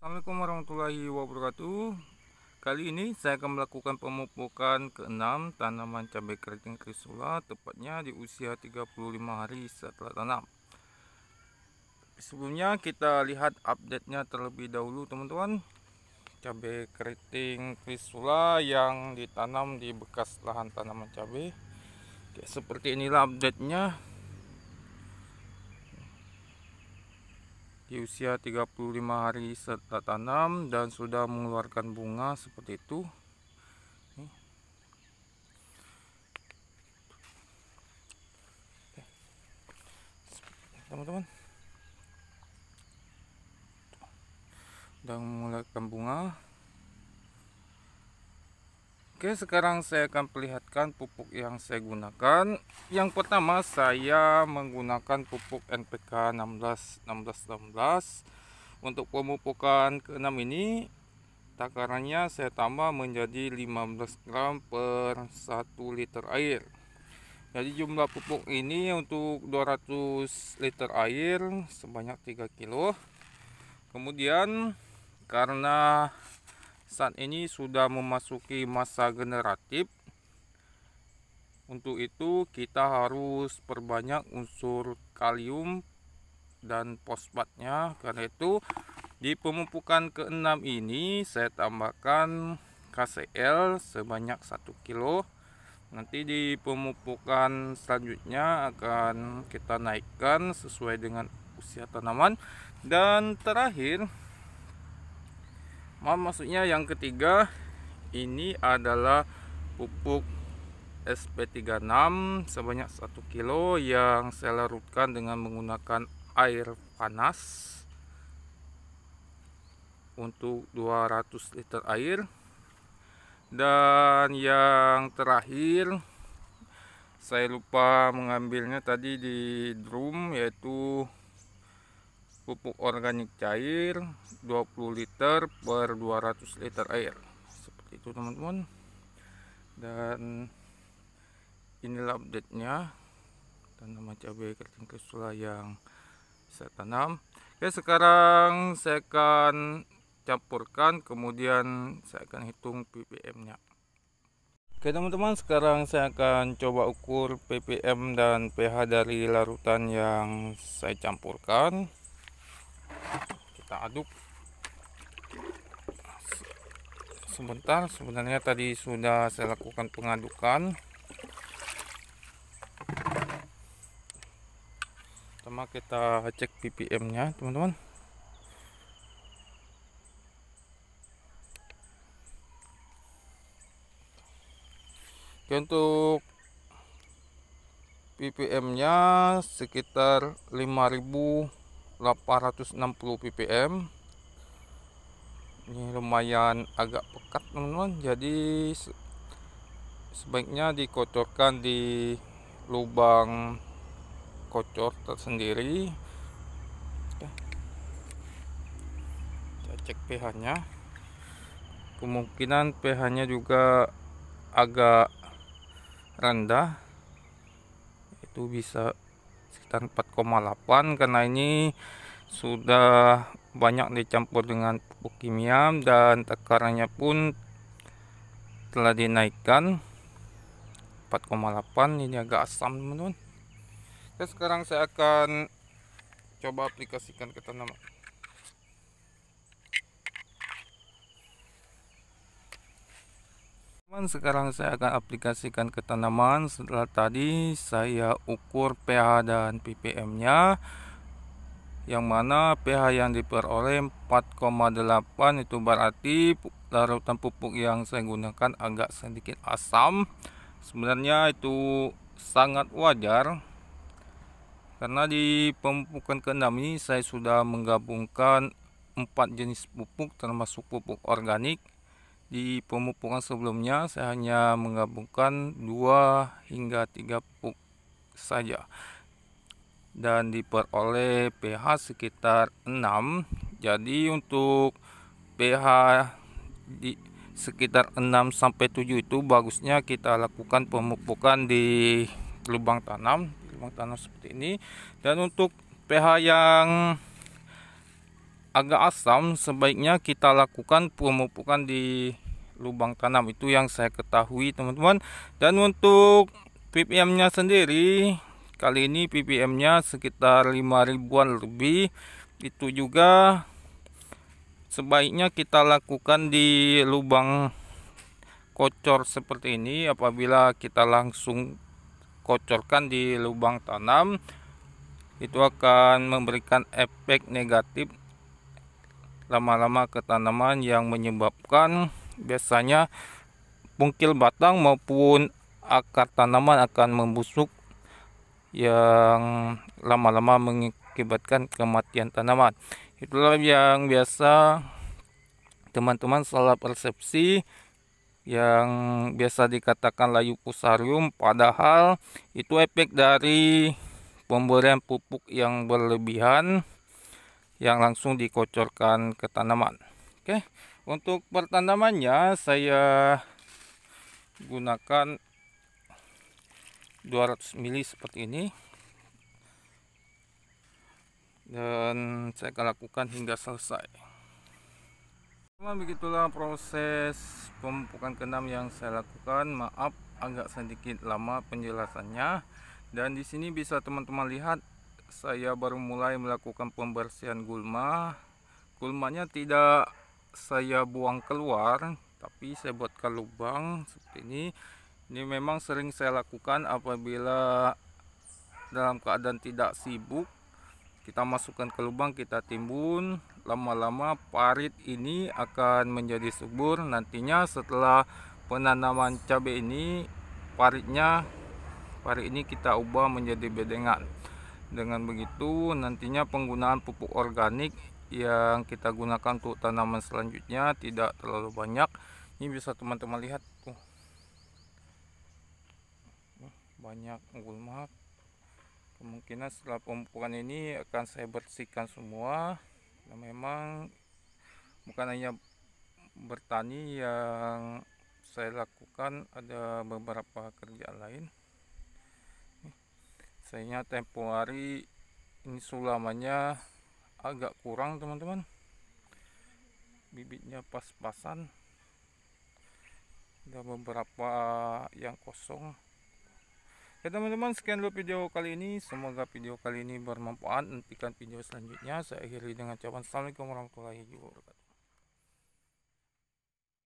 Assalamualaikum warahmatullahi wabarakatuh Kali ini saya akan melakukan pemupukan keenam tanaman cabai keriting krisula Tepatnya di usia 35 hari setelah tanam Sebelumnya kita lihat update-nya terlebih dahulu teman-teman Cabai keriting krisula yang ditanam di bekas lahan tanaman cabai Oke, Seperti inilah update-nya di usia 35 hari setelah tanam dan sudah mengeluarkan bunga seperti itu teman-teman dan mulai bunga Oke sekarang saya akan perlihatkan pupuk yang saya gunakan Yang pertama saya menggunakan pupuk NPK 16 16 16 Untuk pemupukan ke-6 ini Takarannya saya tambah menjadi 15 gram per 1 liter air Jadi jumlah pupuk ini untuk 200 liter air sebanyak 3 kilo Kemudian karena saat ini sudah memasuki masa generatif untuk itu kita harus perbanyak unsur kalium dan fosfatnya karena itu di pemupukan keenam ini saya tambahkan KCl sebanyak 1 kilo nanti di pemupukan selanjutnya akan kita naikkan sesuai dengan usia tanaman dan terakhir maksudnya yang ketiga ini adalah pupuk SP36 sebanyak 1 kilo yang saya larutkan dengan menggunakan air panas untuk 200 liter air dan yang terakhir saya lupa mengambilnya tadi di drum yaitu pupuk organik cair 20 liter per 200 liter air seperti itu teman-teman dan inilah update nya tanaman cabai keriting kesula yang saya tanam oke sekarang saya akan campurkan kemudian saya akan hitung ppm nya Oke teman-teman sekarang saya akan coba ukur ppm dan pH dari larutan yang saya campurkan kita aduk sebentar sebenarnya tadi sudah saya lakukan pengadukan pertama kita cek ppm nya teman-teman Oke untuk ppm nya sekitar 5000 860 ppm ini lumayan agak pekat teman-teman jadi sebaiknya dikocorkan di lubang kocor tersendiri kita cek pH nya kemungkinan pH nya juga agak rendah itu bisa sekitar 4,5 karena ini sudah banyak dicampur dengan pupuk kimia dan takarannya pun telah dinaikkan 4,8 ini agak asam teman-teman sekarang saya akan coba aplikasikan ke tanaman teman-teman sekarang saya akan aplikasikan ke tanaman setelah tadi saya ukur pH dan ppm nya yang mana pH yang diperoleh 4,8 itu berarti larutan pupuk yang saya gunakan agak sedikit asam sebenarnya itu sangat wajar karena di pemupukan keenam ini saya sudah menggabungkan empat jenis pupuk termasuk pupuk organik di pemupukan sebelumnya saya hanya menggabungkan 2 hingga 3 pupuk saja dan diperoleh pH sekitar 6 jadi untuk pH di sekitar 6 sampai 7 itu bagusnya kita lakukan pemupukan di lubang tanam lubang tanam seperti ini dan untuk pH yang agak asam sebaiknya kita lakukan pemupukan di lubang tanam itu yang saya ketahui teman-teman dan untuk ppm nya sendiri kali ini ppm nya sekitar 5 ribuan lebih itu juga sebaiknya kita lakukan di lubang kocor seperti ini apabila kita langsung kocorkan di lubang tanam itu akan memberikan efek negatif lama-lama ke tanaman yang menyebabkan biasanya pungkil batang maupun akar tanaman akan membusuk yang lama-lama mengakibatkan kematian tanaman itulah yang biasa teman-teman salah persepsi yang biasa dikatakan layu pusarium padahal itu efek dari pemberian pupuk yang berlebihan yang langsung dikocorkan ke tanaman oke untuk pertanamannya saya gunakan 200 ml seperti ini dan saya akan lakukan hingga selesai nah, begitulah proses pemupukan kenam yang saya lakukan maaf agak sedikit lama penjelasannya dan di sini bisa teman-teman lihat saya baru mulai melakukan pembersihan gulma gulmanya tidak saya buang keluar tapi saya buatkan lubang seperti ini ini memang sering saya lakukan apabila dalam keadaan tidak sibuk kita masukkan ke lubang kita timbun lama-lama parit ini akan menjadi subur nantinya setelah penanaman cabai ini paritnya parit ini kita ubah menjadi bedengan dengan begitu nantinya penggunaan pupuk organik yang kita gunakan untuk tanaman selanjutnya tidak terlalu banyak. Ini bisa teman-teman lihat tuh. Banyak mak. Kemungkinan setelah pemupukan ini akan saya bersihkan semua. Nah, memang bukan hanya bertani yang saya lakukan ada beberapa kerja lain Sayangnya tempo hari ini sulamannya agak kurang teman-teman. Bibitnya pas-pasan. Ada beberapa yang kosong. Ya teman-teman sekian dulu video kali ini Semoga video kali ini bermanfaat Nantikan video selanjutnya Saya akhiri dengan ucapan Assalamualaikum warahmatullahi wabarakatuh